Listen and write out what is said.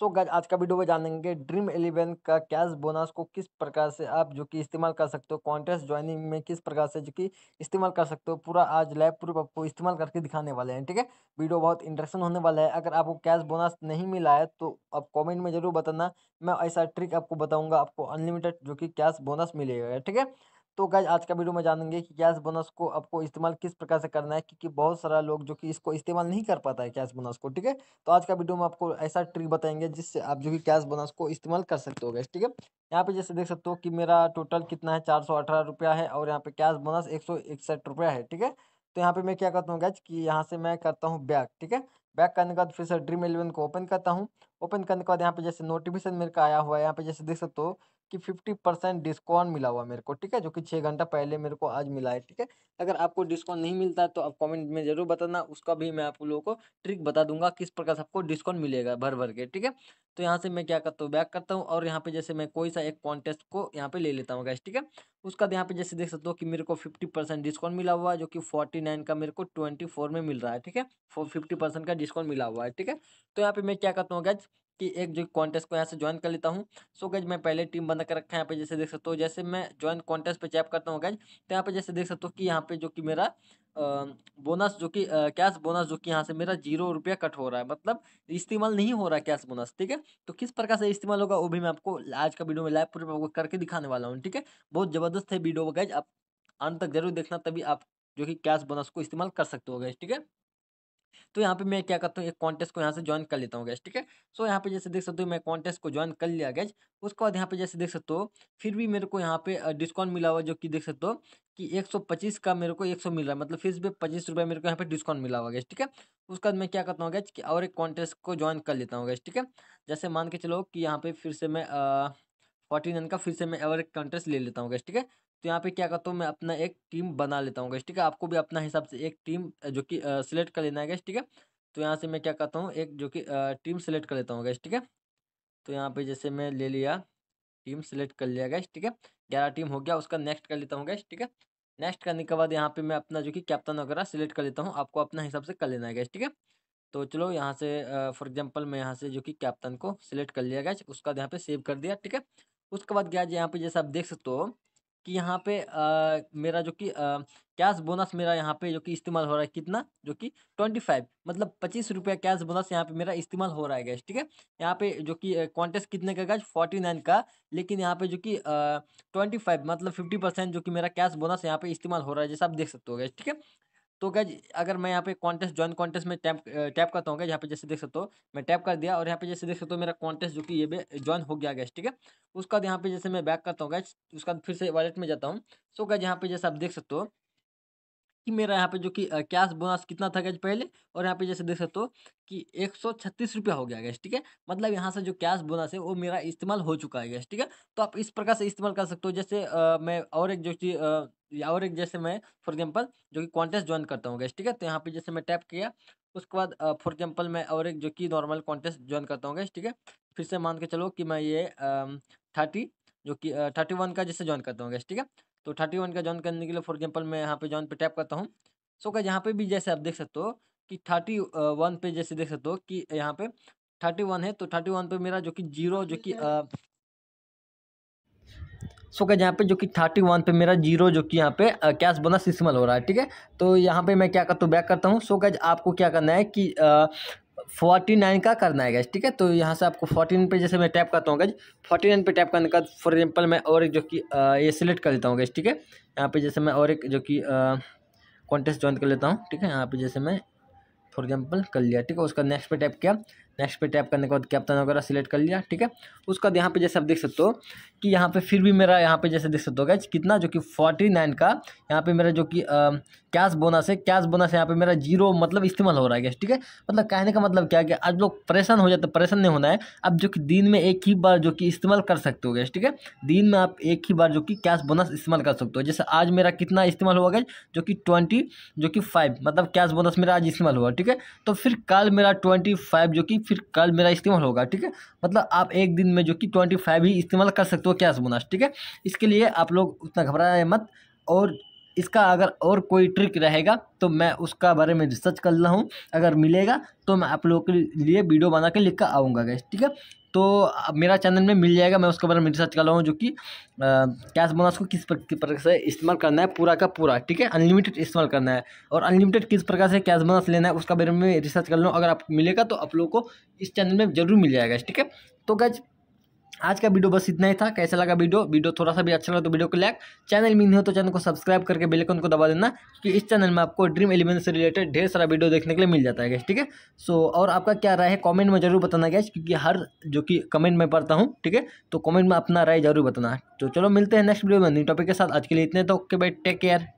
सो गज आज का वीडियो में जानेंगे ड्रीम इलेवन का कैश बोनस को किस प्रकार से आप जो कि इस्तेमाल कर सकते हो कॉन्टेस्ट ज्वाइनिंग में किस प्रकार से जो कि इस्तेमाल कर सकते हो पूरा आज लैब प्रूफ आपको इस्तेमाल करके दिखाने वाले हैं ठीक है वीडियो बहुत इंटरेस्टिंग होने वाला है अगर आपको कैश बोनस नहीं मिला है तो आप कॉमेंट में जरूर बताना मैं ऐसा ट्रिक आपको बताऊँगा आपको अनलिमिटेड जो कि कैश बोनस मिलेगा ठीक है तो गैज आज का वीडियो में जानेंगे कि कैश बोनस को आपको इस्तेमाल किस प्रकार से करना है क्योंकि बहुत सारा लोग जो कि इसको इस्तेमाल नहीं कर पाता है कैश बोनस को ठीक है तो आज का वीडियो में आपको ऐसा ट्रिक बताएंगे जिससे आप जो कि कैश बोनस को इस्तेमाल कर सकते हो गैस ठीक है यहाँ पे जैसे देख सकते हो कि मेरा टोटल कितना है चार सौ अठारह रुपया है और यहाँ पे कैश बोनस एक सौ इकसठ रुपया है ठीक है तो यहाँ पे मैं क्या करता हूँ गैज कि यहाँ से मैं करता हूँ बैग ठीक है बैक करने के बाद फिर से ड्रीम एलेवन को ओपन करता हूँ ओपन करने के बाद यहाँ पे जैसे नोटिफिकेशन मेरे का आया हुआ है यहाँ पे जैसे देख सकते हो कि फिफ्टी परसेंट डिस्काउंट मिला हुआ मेरे को ठीक है जो कि छः घंटा पहले मेरे को आज मिला है ठीक है अगर आपको डिस्काउंट नहीं मिलता है तो आप कमेंट में जरूर बताना उसका भी मैं आप लोगों को ट्रिक बता दूंगा किस प्रकार से आपको डिस्काउंट मिलेगा भर भर के ठीक है तो यहाँ से मैं क्या करता हूँ बैक करता हूँ और यहाँ पे जैसे मैं कोई सा एक कॉन्टेस्ट को यहाँ पे ले लेता हूँ गैस ठीक है उसका यहाँ पे जैसे देख सकते हो कि मेरे को फिफ्टी परसेंट डिस्काउंट मिला हुआ है जो कि फोर्टी नाइन का मेरे को ट्वेंटी फोर में मिल रहा है ठीक है फिफ्टी परसेंट का डिस्काउंट मिला हुआ है ठीक है तो यहाँ पे मैं क्या करता हूँ गैस कि एक जो कॉन्टेस्ट को यहाँ से ज्वाइन कर लेता हूँ सो गज मैं पहले टीम बना कर रखा है यहाँ पे जैसे देख सकते हो जैसे मैं ज्वाइन कॉन्टेस्ट पे चैप करता हूँ गैज तो यहाँ पे जैसे देख सकते हो कि यहाँ पे जो कि मेरा बोनस जो कि कैश बोनस जो कि यहाँ से मेरा जीरो रुपया कट हो रहा है मतलब इस्तेमाल नहीं हो रहा है कैश बोनस ठीक है तो किस प्रकार से इस्तेमाल होगा वो भी मैं आपको आज का वीडियो में लाइव प्रूफ आपको करके दिखाने वाला हूँ ठीक है बहुत ज़बरदस्त है वीडियो गैज आप अंत तक जरूर देखना तभी आप जो कि कैश बोनस को इस्तेमाल कर सकते हो गैज ठीक है तो यहाँ पे मैं क्या करता हूँ एक कॉन्टेस्ट को यहाँ से ज्वाइन कर लेता हूँ गैस ठीक है सो यहाँ पे जैसे देख सकते हो मैं कॉन्टेस्ट को ज्वाइन कर लिया गैस उसके बाद यहाँ पे जैसे देख सकते हो फिर भी मेरे को यहाँ पे डिस्काउंट मिला हुआ जो कि देख सकते हो कि पच्चीस का मेरे को सौ मिल रहा है मतलब फीस भी पच्चीस रुपये मेरे को यहाँ पे डिस्काउंट मिला हुआ गैस ठीक है उसके बाद मैं क्या करता हूँ गैस कि और एक कॉन्टेस्ट को ज्वाइन कर लेता हूँ गैस ठीक है जैसे मान के चलो कि यहाँ पे फिर से मैं फोर्टी का फिर से मैं और एक कॉन्टेस्ट ले लेता हूँ गैस ठीक है तो यहाँ पे क्या करता हूँ मैं अपना एक टीम बना लेता हूँ गैस ठीक है आपको भी अपना हिसाब से एक टीम जो कि सिलेक्ट कर लेना है गैस ठीक है तो यहाँ से मैं क्या करता हूँ एक जो कि टीम सेलेक्ट कर लेता हूँ गैस ठीक है तो यहाँ पे जैसे मैं ले लिया टीम सेलेक्ट कर लिया गैस ठीक है ग्यारह टीम हो गया उसका नेक्स्ट कर लेता हूँ गैस ठीक है नेक्स्ट करने के बाद यहाँ पे मैं अपना जो कि कैप्टन वगैरह सिलेक्ट कर लेता हूँ आपको अपना हिसाब से कर लेना है गैस ठीक है तो चलो यहाँ से फॉर एग्जाम्पल मैं यहाँ से जो कि कैप्टन को सिलेक्ट कर लिया गैस उसका यहाँ पे सेव कर दिया ठीक है उसके बाद गया यहाँ पे जैसे आप देख सकते हो कि यहाँ पे आ, मेरा जो कि कैश बोनस मेरा यहाँ पे जो कि इस्तेमाल हो रहा है कितना जो कि ट्वेंटी फाइव मतलब पच्चीस रुपया कैश बोनस यहाँ पे मेरा इस्तेमाल हो रहा है गैस ठीक है यहाँ पे जो कि कॉन्टेस्ट कितने का गैस फोर्टी नाइन का लेकिन यहाँ पे जो कि ट्वेंटी फाइव मतलब फिफ्टी परसेंट जो कि मेरा कैश बोनस यहाँ पे इस्तेमाल हो रहा है जैसे आप देख सकते हो गैस ठीक है तो गैज अगर मैं यहाँ पे कॉन्टेस्ट ज्वाइन कॉन्टेस्ट में टैप टैप करता हूँ यहाँ पे जैसे देख सकते हो मैं टैप कर दिया और यहाँ पे जैसे देख सकते हो मेरा कॉन्टेस्ट जो कि ये भी ज्वाइन हो गया गैस ठीक है उसके बाद यहाँ पे जैसे मैं बैक करता हूँ गैज उसके बाद फिर से वॉलेट में जाता हूँ सो तो गैज यहाँ पे जैसे आप देख सकते हो कि मेरा यहाँ पे जो कि कैश बोनस कितना था गैज पहले और यहाँ पे जैसे देख सकते हो कि एक सौ छत्तीस रुपया हो गया गैस ठीक है मतलब यहाँ से जो कैश बोनस है वो मेरा इस्तेमाल हो चुका है गैस ठीक है तो आप इस प्रकार से इस्तेमाल कर सकते हो जैसे आ, मैं और एक जो चीज़ और एक जैसे मैं फॉर एग्जाम्पल जो कि कॉन्टेस्ट ज्वाइन करता हूँ गैस ठीक है तो यहाँ पे जैसे मैं टैप किया उसके बाद फॉर एग्जाम्पल मैं और एक जो कि नॉर्मल कॉन्टेस्ट ज्वाइन करता हूँ गैस ठीक है फिर से मान के चलो कि मैं ये थर्टी जो कि थर्टी वन का जैसे ज्वाइन करता हूँ गैस ठीक है तो थर्टी वन का ज्वाइन करने के लिए फॉर एग्जाम्पल मैं यहाँ पे ज्वाइन पे टैप करता हूँ सो क्या यहाँ पे भी जैसे आप देख सकते हो कि थर्टी वन पे जैसे देख सकते हो कि यहाँ पे थर्टी वन है तो थर्टी वन पे मेरा जो कि जीरो जो कि सो क्या यहाँ पे जो कि थर्टी वन पे मेरा जीरो जो कि यहाँ पे कैश बोनस सिस्मल हो रहा है ठीक है तो यहाँ पे मैं क्या करता हूँ बैक करता हूँ सो क्या आपको क्या करना है कि फोर्टी नाइन का करना है गैस ठीक है तो यहाँ से आपको फोर्टी नाइन पर जैसे मैं टैप करता हूँ गज फोर्टी नाइन पर टैप करने का फॉर एग्जाम्पल मैं और एक जो कि ये सिलेक्ट कर लेता हूँ गैस ठीक है यहाँ पर जैसे मैं और एक जो कि कॉन्टेस्ट ज्वाइन कर लेता हूँ ठीक है यहाँ पे जैसे मैं फॉर एग्जाम्पल कर लिया ठीक है उसका नेक्स्ट पे टैप किया नेक्स्ट पे टैप करने के बाद कैप्टन वगैरह सिलेक्ट कर लिया ठीक है उसके बाद यहाँ पे जैसे आप देख सकते हो कि यहाँ पे फिर भी मेरा यहाँ पे जैसे देख सकते हो गैज कितना जो कि फोर्टी नाइन का यहाँ पे मेरा जो कि कैश बोनस है कैश बोनस यहाँ पे मेरा जीरो मतलब इस्तेमाल हो रहा है गैस ठीक है मतलब कहने का मतलब क्या है कि आज लोग परेशान हो जाते परेशान नहीं होना है अब जो कि दिन में एक ही बार जो कि इस्तेमाल कर सकते हो गैस ठीक है दिन में आप एक ही बार जो कि कैश बोनस इस्तेमाल कर सकते हो जैसे आज मेरा कितना इस्तेमाल हुआ गया जो कि ट्वेंटी जो कि फाइव मतलब कैश बोनस मेरा आज इस्तेमाल हुआ ठीक है तो फिर कल मेरा ट्वेंटी फाइव जो कि फिर कल मेरा इस्तेमाल होगा ठीक है मतलब आप एक दिन में जो कि ट्वेंटी फाइव ही इस्तेमाल कर सकते हो कैश बोनस ठीक है इसके लिए आप लोग उतना घबराए मत और इसका अगर और कोई ट्रिक रहेगा तो मैं उसका बारे में रिसर्च कर रहा हूँ अगर मिलेगा तो मैं आप लोगों के लिए वीडियो बना के लिख कर आऊँगा गैस ठीक है तो मेरा चैनल में मिल जाएगा मैं उसके बारे में रिसर्च कर रहा हूँ जो कि कैश बोनस को किस प्रकार से इस्तेमाल करना है पूरा का पूरा ठीक है अनलिमिटेड इस्तेमाल करना है और अनलिमिटेड किस प्रकार से कैश बोनस लेना है उसका बारे में रिसर्च कर लूँ अगर आप मिलेगा तो आप लोगों को इस चैनल में ज़रूर मिल जाएगा ठीक है तो गैज आज का वीडियो बस इतना ही था कैसा लगा वीडियो वीडियो थोड़ा सा भी अच्छा लगा तो वीडियो को लाइक चैनल में नहीं हो तो चैनल को सब्सक्राइब करके बेल आइकन को दबा देना क्योंकि इस चैनल में आपको ड्रीम एलिमेंट से रिलेटेड ढेर सारा वीडियो देखने के लिए मिल जाता है गैस ठीक है सो और आपका क्या राय है कॉमेंट में जरूर बताना गैस क्योंकि हर जो कि कमेंट में पढ़ता हूँ ठीक है तो कॉमेंट में अपना राय जरूर बताना तो चलो मिलते हैं नेक्स्ट वीडियो में न्यू टॉपिक के साथ आज के लिए इतने तो ओके बाई टेक केयर